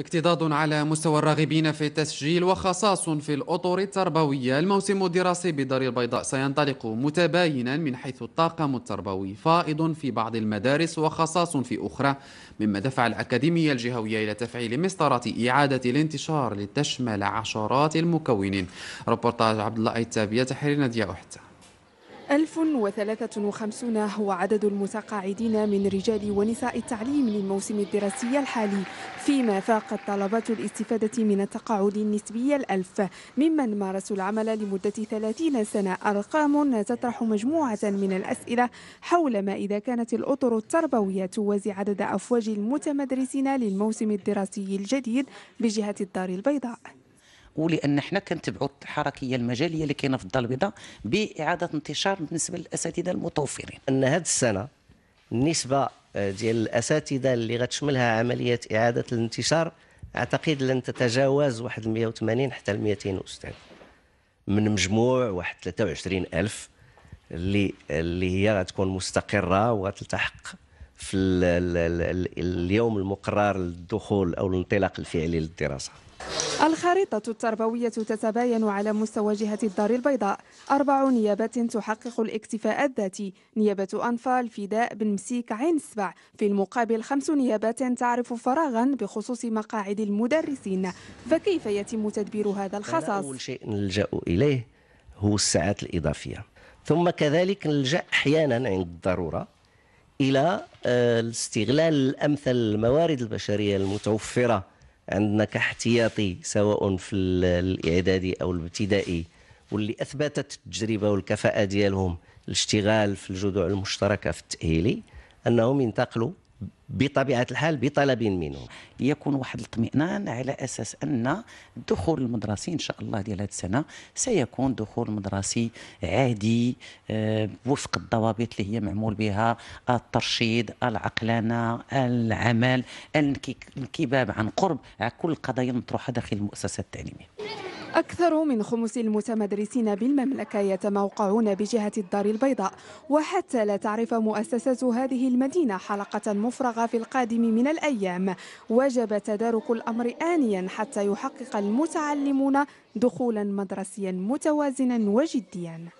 اكتضاد على مستوى الراغبين في التسجيل وخصاص في الأطر التربوية الموسم الدراسي بدار البيضاء سينطلق متباينا من حيث الطاقم التربوي فائض في بعض المدارس وخصاص في أخرى مما دفع الأكاديمية الجهوية إلى تفعيل مسطرة إعادة الانتشار لتشمل عشرات المكونين ربورتاج عبد الله التابية تحرير نادية أحتى 1053 هو عدد المتقاعدين من رجال ونساء التعليم للموسم الدراسي الحالي فيما فاقت طلبات الاستفادة من التقاعد النسبي الألف ممن مارسوا العمل لمدة 30 سنة أرقام تطرح مجموعة من الأسئلة حول ما إذا كانت الأطر التربوية توازي عدد أفواج المتمدرسين للموسم الدراسي الجديد بجهة الدار البيضاء ولان حنا كنتبعوا الحركيه المجاليه اللي كاينه في الدار البيضاء باعاده انتشار بالنسبه للاساتذه المتوفرين ان هذه السنه النسبه آه، ديال الاساتذه اللي غتشملها عمليه اعاده الانتشار اعتقد لن تتجاوز واحد 180 حتى 200 استاذ من مجموع واحد 23 الف اللي اللي هي غتكون مستقره وغتلتحق في اليوم المقرر للدخول او الانطلاق الفعلي للدراسه الخريطة التربوية تتباين على مستوى جهة الدار البيضاء أربع نيابات تحقق الاكتفاء الذاتي نيابة أنفال فداء بن مسيك عين السبع في المقابل خمس نيابات تعرف فراغا بخصوص مقاعد المدرسين فكيف يتم تدبير هذا الخصص؟ أول شيء نلجأ إليه هو الساعات الإضافية ثم كذلك نلجأ أحيانا عند الضرورة إلى الاستغلال آه، الأمثل للموارد البشرية المتوفرة عندنا كاحتياطي سواء في الاعدادي او الابتدائي واللي اثبتت التجربه والكفاءه ديالهم الاشتغال في الجذوع المشتركه في التاهيلي انهم ينتقلوا بطبيعة الحال بطلب منه يكون واحد الاطمئنان على أساس أن الدخول المدرسي إن شاء الله ديال هذه السنة سيكون دخول مدرسي عادي آه، وفق الضوابط اللي هي معمول بها الترشيد العقلانة العمل الانكباب عن قرب على كل القضايا المطروحة داخل المؤسسة التعليمية أكثر من خمس المتمدرسين بالمملكة يتموقعون بجهة الدار البيضاء وحتى لا تعرف مؤسسة هذه المدينة حلقة مفرغة في القادم من الأيام وجب تدارك الأمر آنيا حتى يحقق المتعلمون دخولا مدرسيا متوازنا وجديا